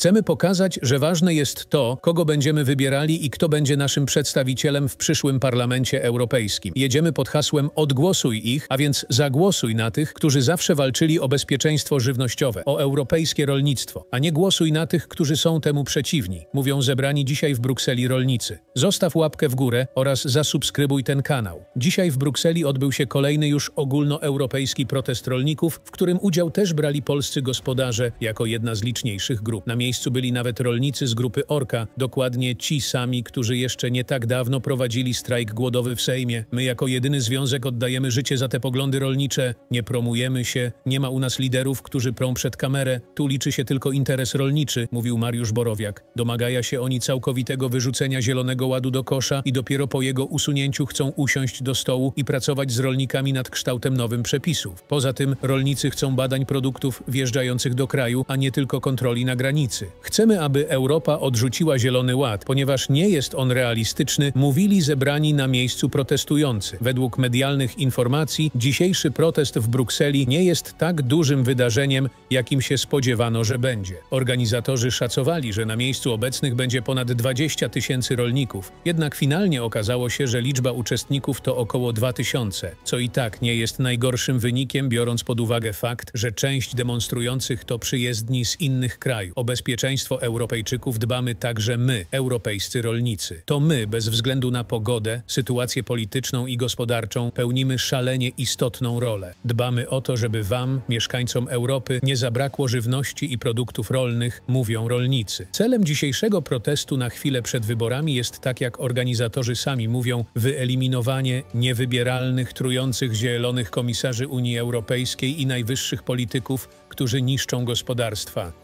Chcemy pokazać, że ważne jest to, kogo będziemy wybierali i kto będzie naszym przedstawicielem w przyszłym Parlamencie Europejskim. Jedziemy pod hasłem Odgłosuj ich, a więc zagłosuj na tych, którzy zawsze walczyli o bezpieczeństwo żywnościowe, o europejskie rolnictwo, a nie głosuj na tych, którzy są temu przeciwni, mówią zebrani dzisiaj w Brukseli rolnicy. Zostaw łapkę w górę oraz zasubskrybuj ten kanał. Dzisiaj w Brukseli odbył się kolejny już ogólnoeuropejski protest rolników, w którym udział też brali polscy gospodarze jako jedna z liczniejszych grup. Na miejscu miejscu byli nawet rolnicy z grupy Orka, dokładnie ci sami, którzy jeszcze nie tak dawno prowadzili strajk głodowy w Sejmie. My jako jedyny związek oddajemy życie za te poglądy rolnicze, nie promujemy się, nie ma u nas liderów, którzy prą przed kamerę, tu liczy się tylko interes rolniczy, mówił Mariusz Borowiak. Domagają się oni całkowitego wyrzucenia Zielonego Ładu do kosza i dopiero po jego usunięciu chcą usiąść do stołu i pracować z rolnikami nad kształtem nowym przepisów. Poza tym rolnicy chcą badań produktów wjeżdżających do kraju, a nie tylko kontroli na granicy granicy. Chcemy, aby Europa odrzuciła Zielony Ład, ponieważ nie jest on realistyczny, mówili zebrani na miejscu protestujący. Według medialnych informacji dzisiejszy protest w Brukseli nie jest tak dużym wydarzeniem, jakim się spodziewano, że będzie. Organizatorzy szacowali, że na miejscu obecnych będzie ponad 20 tysięcy rolników, jednak finalnie okazało się, że liczba uczestników to około 2 tysiące, co i tak nie jest najgorszym wynikiem, biorąc pod uwagę fakt, że część demonstrujących to przyjezdni z innych krajów bezpieczeństwo Europejczyków dbamy także my, europejscy rolnicy. To my, bez względu na pogodę, sytuację polityczną i gospodarczą, pełnimy szalenie istotną rolę. Dbamy o to, żeby Wam, mieszkańcom Europy, nie zabrakło żywności i produktów rolnych, mówią rolnicy. Celem dzisiejszego protestu na chwilę przed wyborami jest, tak jak organizatorzy sami mówią, wyeliminowanie niewybieralnych, trujących zielonych komisarzy Unii Europejskiej i najwyższych polityków, którzy niszczą gospodarstwa.